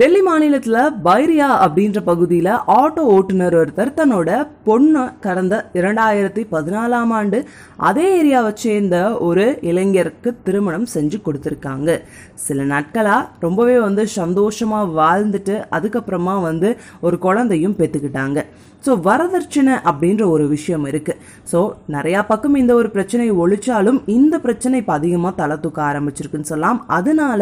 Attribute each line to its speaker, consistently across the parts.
Speaker 1: டெல்லி மாநிலத்துல பைரியா அப்படின்ற பகுதியில ஆட்டோ ஓட்டுநர் ஒருத்தர் தன்னோட பொண்ணு கடந்த இரண்டாயிரத்தி பதினாலாம் ஆண்டு அதே ஏரியாவை சேர்ந்த ஒரு இளைஞருக்கு திருமணம் செஞ்சு கொடுத்துருக்காங்க சில நாட்களா ரொம்பவே வந்து சந்தோஷமா வாழ்ந்துட்டு அதுக்கப்புறமா வந்து ஒரு குழந்தையும் பெற்றுக்கிட்டாங்க ஸோ வரதட்சணை அப்படின்ற ஒரு விஷயம் இருக்கு ஸோ நிறையா பக்கம் இந்த ஒரு பிரச்சனை ஒழிச்சாலும் இந்த பிரச்சனை இப்போ அதிகமாக தலை தூக்க ஆரம்பிச்சிருக்குன்னு சொல்லலாம் அதனால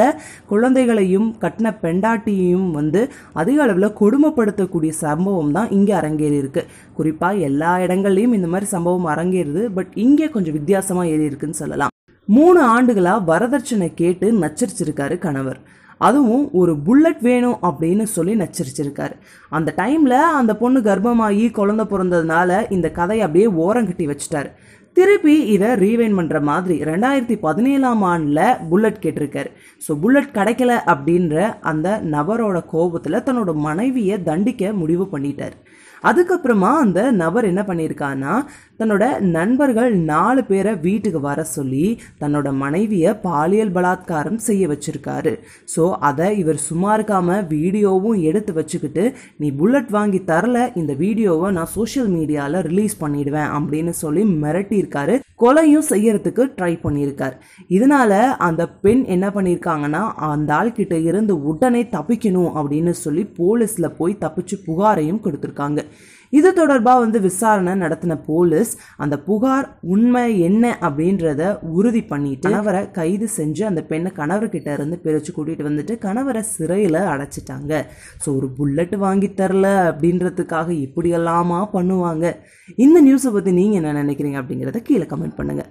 Speaker 1: குழந்தைகளையும் கட்டின பெண்டாட்டியும் மனைவியையும் வந்து அதிக அளவில் கொடுமைப்படுத்தக்கூடிய சம்பவம் தான் இங்கே அரங்கேறி இருக்கு குறிப்பாக எல்லா இடங்கள்லையும் இந்த மாதிரி சம்பவம் அரங்கேறுது பட் இங்கே கொஞ்சம் வித்தியாசமாக ஏறி இருக்குன்னு சொல்லலாம் மூணு ஆண்டுகளா வரதட்சணை கேட்டு நச்சரிச்சிருக்காரு கணவர் அதுவும் ஒரு புல்லட் வேணும் அப்படின்னு சொல்லி நச்சரிச்சிருக்காரு அந்த டைம்ல அந்த பொண்ணு கர்ப்பமாகி குழந்த பிறந்ததுனால இந்த கதையை அப்படியே ஓரங்கட்டி வச்சுட்டாரு திருப்பி இதை ரீவைன் பண்ணுற மாதிரி ரெண்டாயிரத்தி பதினேழாம் ஆண்டில் புல்லட் கேட்டிருக்காரு ஸோ புல்லட் கிடைக்கல அப்படின்ற அந்த நபரோட கோபத்தில் தன்னோட மனைவியை தண்டிக்க முடிவு பண்ணிட்டார் அதுக்கப்புறமா அந்த நபர் என்ன பண்ணியிருக்கான்னா தன்னோட நண்பர்கள் நாலு பேரை வீட்டுக்கு வர சொல்லி தன்னோட மனைவியை பாலியல் பலாத்காரம் செய்ய வச்சிருக்காரு ஸோ அதை இவர் சும்மா இருக்காம வீடியோவும் எடுத்து வச்சுக்கிட்டு நீ புல்லட் வாங்கி தரல இந்த வீடியோவை நான் சோஷியல் மீடியாவில் ரிலீஸ் பண்ணிடுவேன் அப்படின்னு சொல்லி மிரட்டியிருக்காரு கொலையும் செய்யறதுக்கு ட்ரை பண்ணியிருக்கார் இதனால் அந்த பெண் என்ன பண்ணியிருக்காங்கன்னா அந்த ஆள்கிட்ட இருந்து உடனே தப்பிக்கணும் அப்படின்னு சொல்லி போலீஸில் போய் தப்பிச்சு புகாரையும் கொடுத்துருக்காங்க இது தொடர்பாக வந்து விசாரணை நடத்தின போலீஸ் அந்த புகார் உண்மை என்ன அப்படின்றத உறுதி பண்ணிட்டு கணவரை கைது செஞ்சு அந்த பெண்ணை கணவர்கிட்ட இருந்து பிரித்து கூட்டிகிட்டு வந்துட்டு கணவரை சிறையில் அடைச்சிட்டாங்க ஸோ ஒரு புல்லட் வாங்கி தரல அப்படின்றதுக்காக இப்படியெல்லாமா பண்ணுவாங்க இந்த நியூஸை பற்றி நீங்கள் என்ன நினைக்கிறீங்க அப்படிங்கிறத கீழே கமெண்ட் கமெண்ட் பண்ணுங்கள்